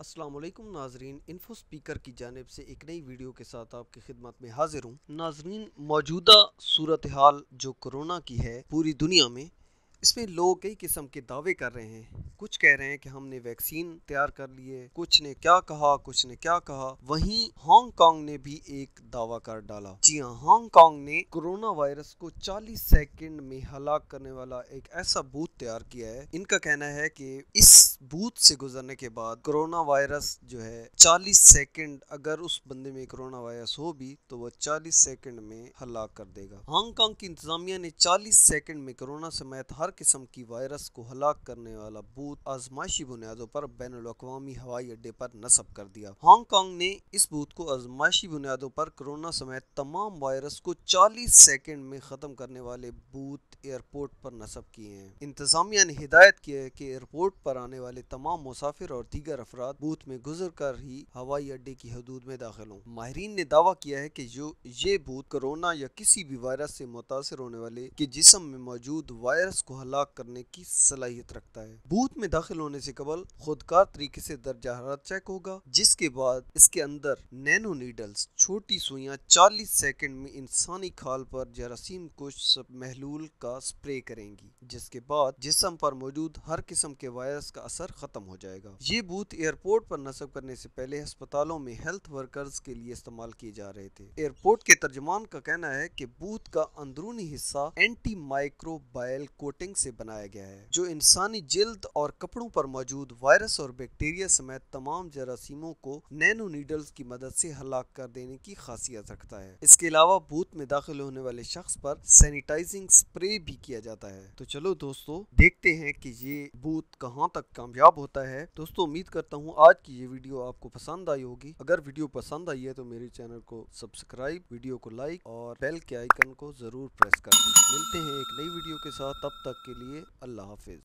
असलम नाजरीन info speaker की जानब से एक नई वीडियो के साथ आपकी खिदमत में हाजिर हूँ नाजरीन मौजूदा सूरत हाल जो कोरोना की है पूरी दुनिया में इसमें लोग कई किस्म के दावे कर रहे हैं कुछ कह रहे हैं कि हमने वैक्सीन तैयार कर लिए कुछ ने क्या कहा कुछ ने क्या कहा वहीं हांगकांग ने भी एक दावा कर डाला जी हाँ हांगकांग ने कोरोना वायरस को 40 सेकंड में हलाक करने वाला एक ऐसा बूथ तैयार किया है इनका कहना है कि इस बूथ से गुजरने के बाद कोरोना वायरस जो है चालीस सेकेंड अगर उस बंदे में कोरोना वायरस हो भी तो वह चालीस सेकेंड में हलाक कर देगा हांगकांग की इंतजामिया ने चालीस सेकेंड में कोरोना समेत हर किस्म की वायरस को हलाक करने वाला बूथ बूथ आजमाइशी बुनियादों पर बैन अवी हवाई अड्डे पर नस्ब कर दिया हांगकांग ने इस बूथ को आजमाइशी बुनियादों पर कोरोना समेत तमाम वायरस को 40 सेकंड में ख़त्म करने वाले बूथ एयरपोर्ट पर नस्ब किए हैं इंतजामिया ने हिदायत की है की एयरपोर्ट पर आने वाले तमाम मुसाफिर और दीगर अफराद बूथ में गुजर कर ही हवाई अड्डे की हदूद में दाखिल हों माहरीन ने दावा किया है कि जो ये बूथ कोरोना या किसी भी वायरस से मुतासर होने वाले के जिसम में मौजूद वायरस को हलाक करने की सलाहियत रखता है बूथ में दाखिल होने से कबल खुदकार तरीके से दर्जा हरारत चेक होगा जिसके बाद इसके अंदर नैनो नीडल्स छोटी सुइया 40 सेकंड में इंसानी खाल पर जरासीम कुछ महलूल का स्प्रे करेंगी जिसके बाद जिसम पर मौजूद हर किस्म के वायरस का असर खत्म हो जाएगा ये बूथ एयरपोर्ट पर नस्ब करने से पहले अस्पतालों में हेल्थ वर्कर्स के लिए इस्तेमाल किए जा रहे थे एयरपोर्ट के तर्जमान का कहना है की बूथ का अंदरूनी हिस्सा एंटी माइक्रोबायल कोटिंग से बनाया गया है जो इंसानी जल्द और और कपड़ों पर मौजूद वायरस और बैक्टीरिया समेत तमाम जरासीमों को नैनो नीडल्स की मदद से हलाक कर देने की खासियत रखता है इसके अलावा बूथ में दाखिल होने वाले शख्स पर सैनिटाइजिंग स्प्रे भी किया जाता है तो चलो दोस्तों देखते हैं कि ये बूथ कहाँ तक कामयाब होता है दोस्तों उम्मीद करता हूँ आज की ये वीडियो आपको पसंद आई होगी अगर वीडियो पसंद आई है तो मेरे चैनल को सब्सक्राइब वीडियो को लाइक और बेल के आइकन को जरूर प्रेस कर मिलते हैं एक नई वीडियो के साथ तब तक के लिए अल्लाह हाफिज